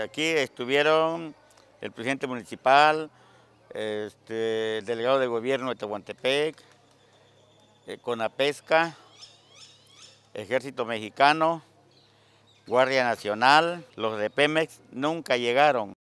Aquí estuvieron el presidente municipal, este, el delegado de gobierno de Tehuantepec, eh, Conapesca, Ejército Mexicano, Guardia Nacional, los de Pemex nunca llegaron.